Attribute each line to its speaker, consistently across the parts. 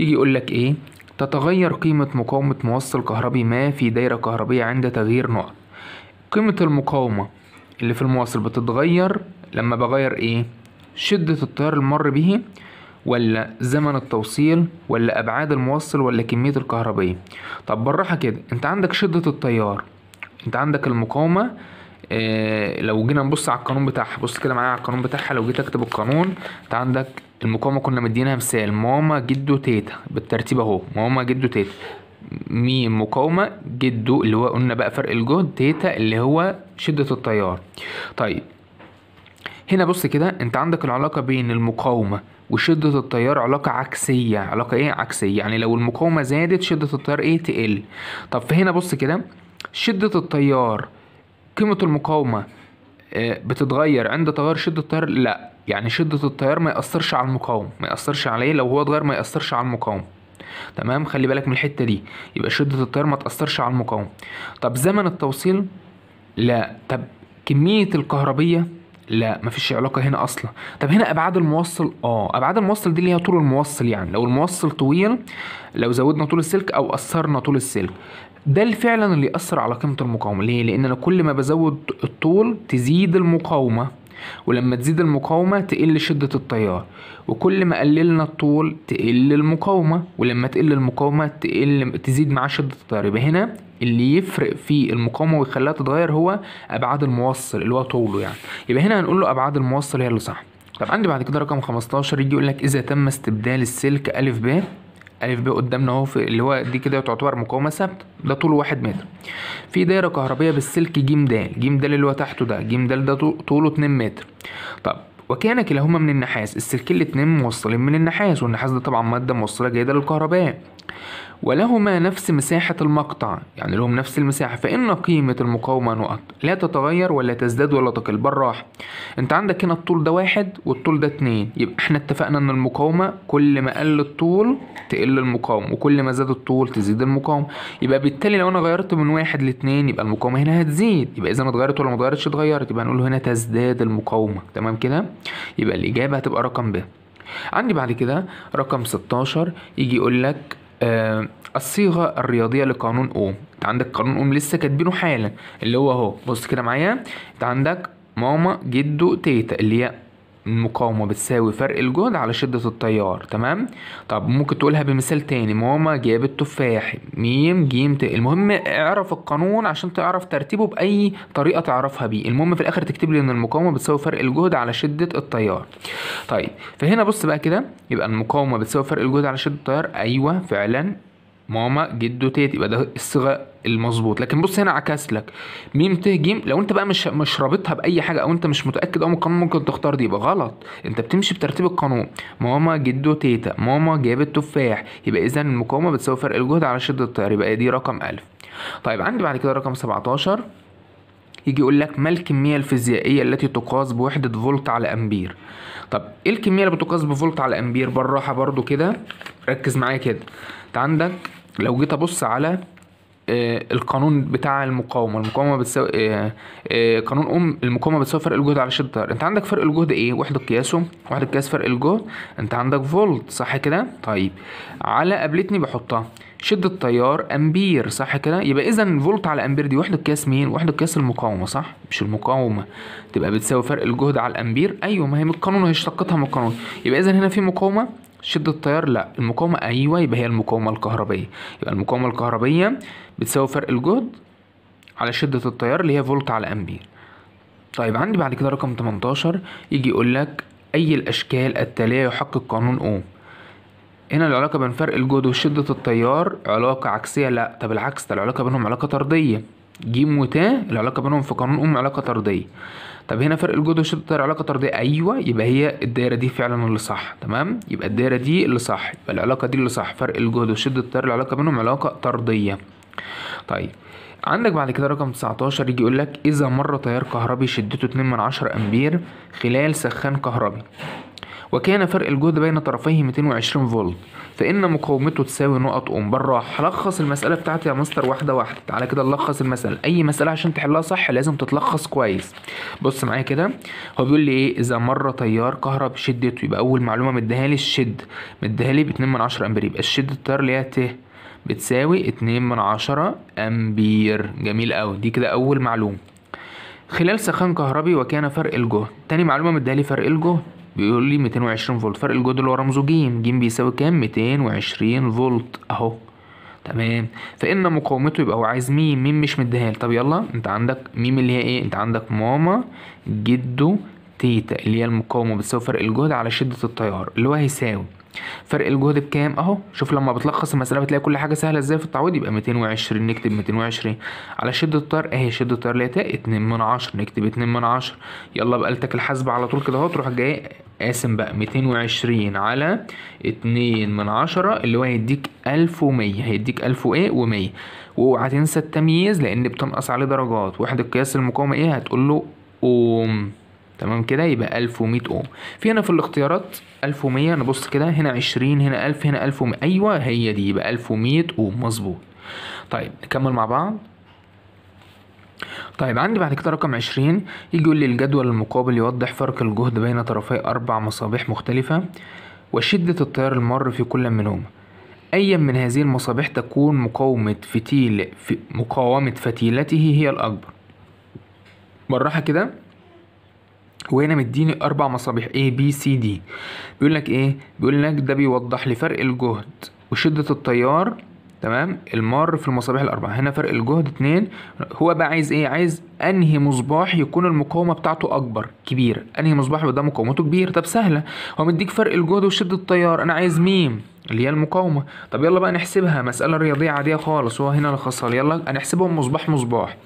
Speaker 1: يجي يقول لك ايه تتغير قيمة مقاومة موصل كهربي ما في دايرة كهربية عند تغيير نقط قيمة المقاومة اللي في المواصل بتتغير لما بغير ايه شدة التيار المر به ولا زمن التوصيل ولا ابعاد الموصل ولا كمية الكهربية طب بالراحة كده انت عندك شدة التيار انت عندك المقاومة آه، لو جينا نبص على القانون بتاعها بص كده معايا على القانون بتاعها لو جيت اكتب القانون انت عندك المقاومه كنا مدينها مثال ماما جدو تيتا بالترتيب اهو ماما جدو تيتا ميم مقاومة جدو اللي هو قلنا بقى فرق الجهد تيتا اللي هو شدة التيار طيب هنا بص كده انت عندك العلاقة بين المقاومة وشدة التيار علاقة عكسية علاقة ايه عكسية يعني لو المقاومة زادت شدة التيار ايه تقل طب فهنا بص كده شدة التيار قيمة المقاومة آه، بتتغير عند تغير شدة التيار لا يعني شدة التيار ما يأثرش على المقاوم ما يأثرش عليه لو هو اتغير ما يأثرش على المقاوم تمام خلي بالك من الحتة دي يبقى شدة التيار ما تأثرش على المقاوم طب زمن التوصيل لا طب كمية الكهربية لا مفيش علاقه هنا اصلا طب هنا ابعاد الموصل اه ابعاد الموصل دي اللي هي طول الموصل يعني لو الموصل طويل لو زودنا طول السلك او قصرنا طول السلك ده اللي فعلا اللي يأثر على قيمة المقاومة ليه؟ لأن أنا كل ما بزود الطول تزيد المقاومة ولما تزيد المقاومة تقل شدة التيار وكل ما قللنا الطول تقل المقاومة ولما تقل المقاومة تقل تزيد معاه شدة التيار يبقى هنا اللي يفرق في المقاومة ويخليها تتغير هو أبعاد الموصل اللي هو طوله يعني يبقى هنا هنقول له أبعاد الموصل هي اللي صح طب عندي بعد كده رقم 15 يجي يقول لك إذا تم استبدال السلك أ ب الف ب قدامنا اهو اللي هو دي كده تعتبر مقاومه ثابته ده طوله واحد متر في دايره كهربيه بالسلك ج د ج د اللي هو تحته ده ج د ده طوله 2 متر طب وكان كلاهما من النحاس السلكين الاتنين موصلين من النحاس والنحاس ده طبعا ماده موصله جيده للكهرباء ولهما نفس مساحة المقطع يعني لهم نفس المساحة فإن قيمة المقاومة نقط لا تتغير ولا تزداد ولا تقل بالراحة أنت عندك هنا الطول ده واحد والطول ده اتنين يبقى احنا اتفقنا أن المقاومة كل ما قل الطول تقل المقاومة وكل ما زاد الطول تزيد المقاومة يبقى بالتالي لو أنا غيرت من واحد لاتنين يبقى المقاومة هنا هتزيد يبقى إذا ما اتغيرت ولا ما اتغيرتش اتغيرت يبقى هنقول هنا تزداد المقاومة تمام كده يبقى الإجابة هتبقى رقم ب عندي بعد كده رقم 16 يجي يقول لك آه الصيغة الرياضية لقانون أوم أنت عندك قانون أوم لسه كاتبينه حالا اللي هو أهو بص كده معايا أنت عندك ماما جدو تيتا اللي هي المقاومة بتساوي فرق الجهد على شدة التيار تمام طب ممكن تقولها بمثال تاني ماما جابت تفاح ميم جيم ت... المهم اعرف القانون عشان تعرف ترتيبه بأي طريقة تعرفها بيه المهم في الآخر تكتب لي إن المقاومة بتساوي فرق الجهد على شدة التيار طيب فهنا بص بقى كده يبقى المقاومة بتساوي فرق الجهد على شدة التيار أيوه فعلا ماما جدو تيت يبقى ده الصيغه المظبوط لكن بص هنا عكس لك ميم ت ج لو انت بقى مش مش رابطها باي حاجه او انت مش متاكد او القانون ممكن تختار دي يبقى غلط انت بتمشي بترتيب القانون ماما جدو تيتا ماما جابت تفاح يبقى اذا المقاومه بتساوي فرق الجهد على شده التيار يبقى دي رقم 1000 طيب عندي بعد كده رقم 17 يجي يقول لك ما الكميه الفيزيائيه التي تقاس بوحده فولت على امبير طب ايه الكميه اللي بتقاس بفولت على امبير بالراحه برضو كده ركز معايا كده انت عندك لو جيت ابص على آه، القانون بتاع المقاومه المقاومه بتساوي آه، آه، قانون ام المقاومه بتساوي فرق الجهد على شده التيار انت عندك فرق الجهد ايه وحده قياسه وحده قياس فرق الجهد انت عندك فولت صح كده طيب على قابلتني بحطها شده التيار امبير صح كده يبقى اذا فولت على امبير دي وحده قياس مين وحده قياس المقاومه صح مش المقاومه تبقى بتساوي فرق الجهد على الامبير ايوه ما هي من القانون هي اشتقتها من القانون يبقى اذا هنا في مقاومه شدة التيار لا المقاومة أيوة يبقى هي المقاومة الكهربية يبقى المقاومة الكهربية بتساوي فرق الجهد على شدة التيار اللي هي فولت على أمبير طيب عندي بعد كده رقم 18 يجي يقول لك أي الأشكال التالية يحقق قانون أوم هنا العلاقة بين فرق الجهد وشدة التيار علاقة عكسية لا طب العكس ده العلاقة بينهم علاقة طردية ج وتا العلاقة بينهم في قانون أوم علاقة طردية طب هنا فرق الجهد والشده تطلع علاقه طرديه ايوه يبقى هي الدايره دي فعلا اللي صح تمام يبقى الدايره دي اللي صح يبقى العلاقه دي اللي صح فرق الجهد والشده تطلع العلاقه بينهم علاقه طرديه طيب عندك بعد كده رقم 19 يجي يقول لك اذا مر تيار كهربي شدته 2 من 10 امبير خلال سخان كهربي وكان فرق الجهد بين طرفيه 220 فولت فإن مقاومته تساوي نقط أم بالراحة لخص المسألة بتاعتي يا مستر واحدة واحدة تعالى كده نلخص المسألة أي مسألة عشان تحلها صح لازم تتلخص كويس بص معايا كده هو بيقول لي إيه إذا مر تيار كهرب شدته يبقى أول معلومة لي الشد لي ب 2 من 10 أمبير يبقى الشد التيار اللي هي ت بتساوي 2 من 10 أمبير جميل أوي دي كده أول معلومة خلال سخان كهربي وكان فرق الجهد تاني معلومة لي فرق الجهد بيقول لي 220 فولت فرق الجهد اللي هو رمزه ج ج بيساوي كام 220 فولت اهو تمام فان مقاومته يبقى هو عايز م م مش مديها طب يلا انت عندك م اللي هي ايه انت عندك ماما جده تيتا اللي هي المقاومه بتساوي فرق الجهد على شده التيار اللي هو هيساوي فرق الجهد بكام اهو شوف لما بتلخص المساله بتلاقي كل حاجه سهله ازاي في التعويض يبقى 220 نكتب 220 على شده الطير اهي شده الطير اللي هي 2 من 10 نكتب 2 من 10 يلا بآلتك الحاسبه على طول كده اهو تروح جاي قاسم بقى 220 على 2 من 10 اللي هو هيديك 1100 هيديك 1000 ايه و100 واوعى تنسى التمييز لان بتنقص عليه درجات وحده قياس المقاومه ايه هتقول له اوم تمام كده يبقى 1100 اوم في هنا في الاختيارات 1100 نبص كده هنا 20 هنا 1000 هنا 1100 ايوه هي دي يبقى 1100 اوم مظبوط طيب نكمل مع بعض طيب عندي بعد كده رقم 20 يجي يقول لي الجدول المقابل يوضح فرق الجهد بين طرفي أربع مصابيح مختلفة وشدة التيار المار في كل منهما أيا من هذه المصابيح تكون مقاومة فتيل في مقاومة فتيلته هي الأكبر بالراحة كده وهنا مديني اربع مصابيح A B C D بيقول لك ايه بيقول لك ده بيوضح لي فرق الجهد وشدة التيار تمام المار في المصابيح الاربعه هنا فرق الجهد اتنين هو بقى عايز ايه عايز انهي مصباح يكون المقاومه بتاعته اكبر كبير انهي مصباح يبقى ده مقاومته كبير طب سهله هو مديك فرق الجهد وشده التيار انا عايز ميم اللي هي المقاومة طب يلا بقى نحسبها مسألة رياضية عادية خالص هو هنا لخصها يلا هنحسبهم مصباح مصباح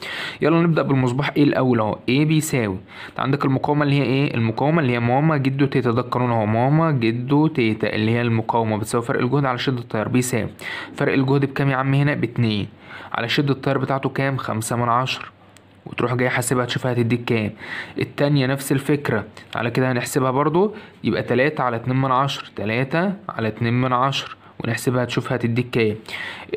Speaker 1: يلا نبدأ بالمصباح ايه الأول اهو ايه بيساوي انت عندك المقاومة اللي هي ايه المقاومة اللي هي ماما جدو تيتا ده القانون اهو ماما جدو تيتا اللي هي المقاومة بتساوي فرق الجهد على شدة التيار بيساوي فرق الجهد بكام يا عم هنا باتنين على شدة التيار بتاعته كام خمسة من عشرة وتروح جاي حاسبها تشوفها هتديك كام التانية نفس الفكرة على كده هنحسبها برضو يبقى تلاتة على اتنين من عشر تلاتة على اتنين من عشر ونحسبها تشوفها هتديك كام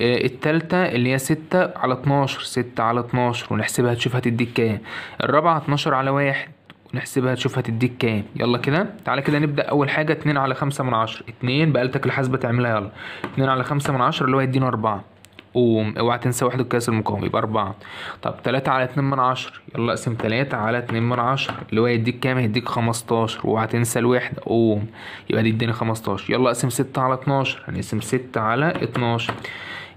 Speaker 1: آه، التالتة اللي هي ستة على اتناشر ستة على اتناشر ونحسبها تشوفها هتديك كام الرابعة اتناشر على واحد ونحسبها تشوف هتديك كام يلا كده تعالى كده نبدا اول حاجه 2 على 5 من 10 2 بقالتك الحاسبه تعملها يلا 2 على 5 من 10 اللي هو يدينا 4 واوعى تنسى واحد القياس المقاوم يبقى أربعة طب تلاتة على اتنين من عشرة يلا اقسم تلاتة على اتنين من عشرة اللي هو هيديك كام هيديك خمستاشر اوعى تنسى الوحدة قوم يبقى دي اداني خمستاشر يلا اقسم ستة على اتناشر هنقسم ستة على اتناشر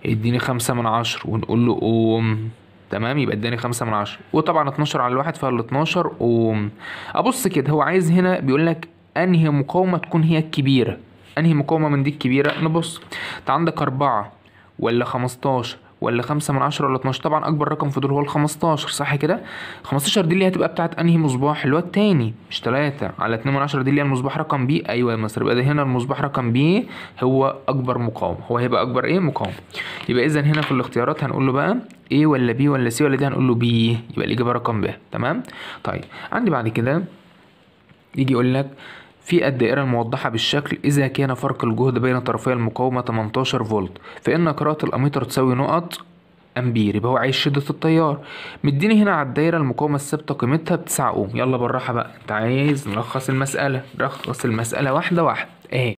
Speaker 1: اديني خمسة من عشرة ونقول له قوم تمام يبقى اداني خمسة من عشرة وطبعا اتناشر على الواحد فال اتناشر قوم ابص كده هو عايز هنا بيقول لك انهي مقاومة تكون هي الكبيرة انهي مقاومة من دي الكبيرة نبص انت عندك اربعة ولا 15 ولا 5 من 10 ولا 12 طبعا اكبر رقم في دول هو ال 15 صح كده 15 دي اللي هتبقى بتاعت انهي مصباح اللي هو الثاني مش 3 على 2 من 10 دي اللي هي المصباح رقم بي ايوه يا مصر يبقى ده هنا المصباح رقم بي هو اكبر مقاوم هو هيبقى اكبر ايه مقاوم يبقى اذا هنا في الاختيارات هنقول له بقى ايه ولا بي ولا سي ولا دي هنقول له بي يبقى الاجابه رقم ب تمام طيب عندي بعد كده يجي يقول لك في الدائرة الموضحة بالشكل إذا كان فرق الجهد بين طرفي المقاومة 18 فولت فإن قراءة الأميتر تساوي نقط امبير يبقى هو عايز شده التيار مديني هنا على الدايره المقاومه الثابته قيمتها ب 9 اوم يلا بالراحه بقى انت عايز نلخص المساله نلخص المساله واحده واحده اهي